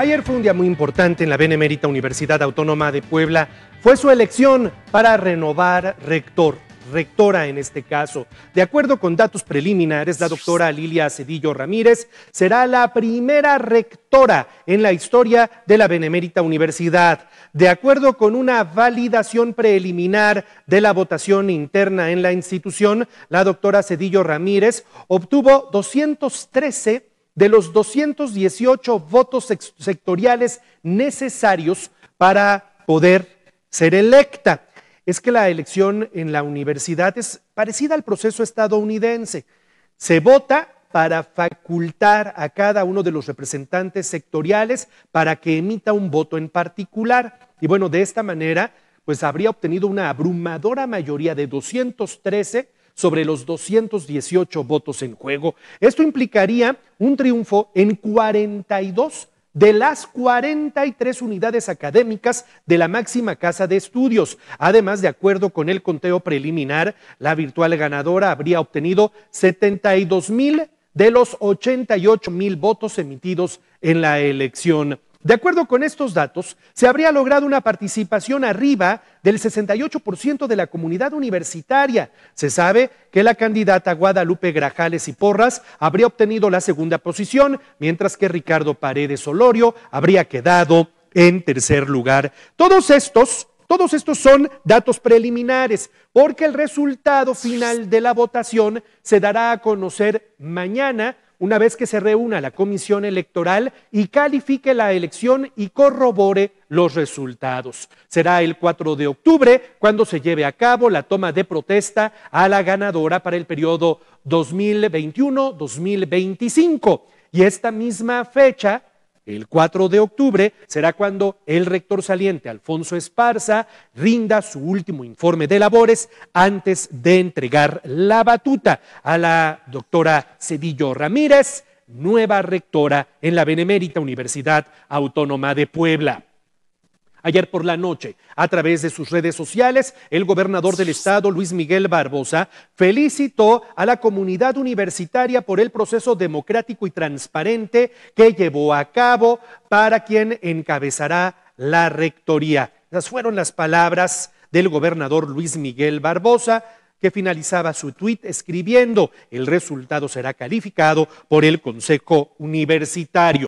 Ayer fue un día muy importante en la Benemérita Universidad Autónoma de Puebla. Fue su elección para renovar rector, rectora en este caso. De acuerdo con datos preliminares, la doctora Lilia Cedillo Ramírez será la primera rectora en la historia de la Benemérita Universidad. De acuerdo con una validación preliminar de la votación interna en la institución, la doctora Cedillo Ramírez obtuvo 213 de los 218 votos sectoriales necesarios para poder ser electa. Es que la elección en la universidad es parecida al proceso estadounidense. Se vota para facultar a cada uno de los representantes sectoriales para que emita un voto en particular. Y bueno, de esta manera, pues habría obtenido una abrumadora mayoría de 213 sobre los 218 votos en juego. Esto implicaría un triunfo en 42 de las 43 unidades académicas de la máxima casa de estudios. Además, de acuerdo con el conteo preliminar, la virtual ganadora habría obtenido 72 mil de los 88 mil votos emitidos en la elección de acuerdo con estos datos, se habría logrado una participación arriba del 68% de la comunidad universitaria. Se sabe que la candidata Guadalupe Grajales y Porras habría obtenido la segunda posición, mientras que Ricardo Paredes Olorio habría quedado en tercer lugar. Todos estos todos estos son datos preliminares, porque el resultado final de la votación se dará a conocer mañana una vez que se reúna la comisión electoral y califique la elección y corrobore los resultados. Será el 4 de octubre cuando se lleve a cabo la toma de protesta a la ganadora para el periodo 2021-2025. Y esta misma fecha el 4 de octubre será cuando el rector saliente Alfonso Esparza rinda su último informe de labores antes de entregar la batuta a la doctora Cedillo Ramírez, nueva rectora en la Benemérita Universidad Autónoma de Puebla. Ayer por la noche, a través de sus redes sociales, el gobernador del estado, Luis Miguel Barbosa, felicitó a la comunidad universitaria por el proceso democrático y transparente que llevó a cabo para quien encabezará la rectoría. Esas fueron las palabras del gobernador Luis Miguel Barbosa, que finalizaba su tuit escribiendo, el resultado será calificado por el Consejo Universitario.